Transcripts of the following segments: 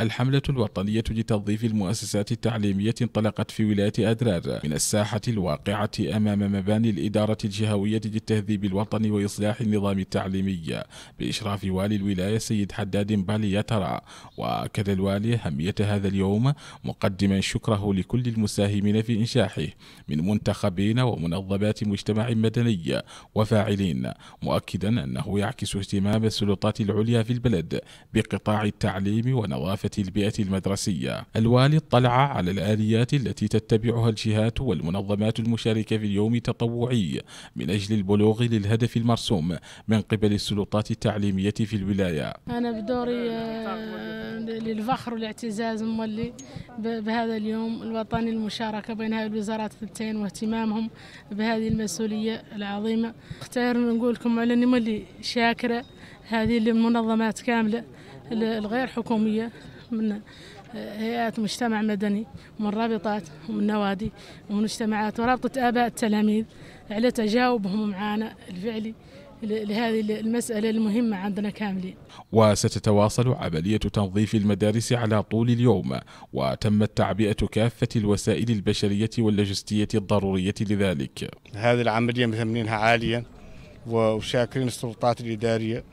الحملة الوطنية لتنظيف المؤسسات التعليمية انطلقت في ولاية أدرار من الساحة الواقعة أمام مباني الإدارة الجهوية للتهذيب الوطني وإصلاح النظام التعليمي بإشراف والي الولاية سيد حداد يترى وأكد الوالي أهمية هذا اليوم مقدما شكره لكل المساهمين في إنشاحه من منتخبين ومنظمات مجتمع مدني وفاعلين مؤكدا أنه يعكس اهتمام السلطات العليا في البلد بقطاع التعليم ونظافة البيئة المدرسية الوالي اطلع على الآليات التي تتبعها الجهات والمنظمات المشاركة في اليوم التطوعي من أجل البلوغ للهدف المرسوم من قبل السلطات التعليمية في الولاية أنا بدوري آه، للفخر والاعتزاز مولي بهذا اليوم الوطني المشاركة بين هذه الوزارات الثنتين واهتمامهم بهذه المسؤولية العظيمة اختار نقول لكم على أني مولي شاكرة هذه المنظمات كاملة الغير حكومية من آه، هيئات مجتمع مدني ومن رابطات ومن نوادي ومن مجتمعات ورابطة آباء التلاميذ على تجاوبهم معنا الفعلي لهذه المسألة المهمة عندنا كاملين وستتواصل عملية تنظيف المدارس على طول اليوم وتمت تعبئة كافة الوسائل البشرية واللوجستية الضرورية لذلك هذه العملية مثمنينها عاليا وشاكرين السلطات الإدارية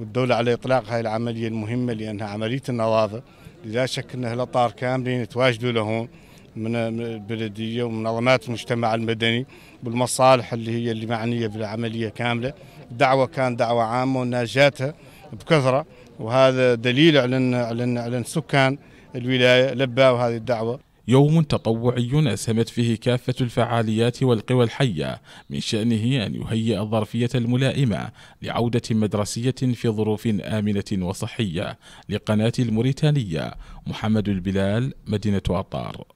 والدولة على إطلاق هاي العملية المهمة لأنها عملية النظافة لا شك أن الأطار كاملين يتواجدوا لهون من البلدية ومنظمات المجتمع المدني بالمصالح اللي هي اللي معنية بالعملية كاملة الدعوة كان دعوة عامة وناجاتها بكثرة وهذا دليل على أن سكان الولاية لباوا هذه الدعوة يوم تطوعي أسهمت فيه كافة الفعاليات والقوى الحية من شأنه أن يهيئ الظرفية الملائمة لعودة مدرسية في ظروف آمنة وصحية لقناة الموريتانية محمد البلال مدينة عطار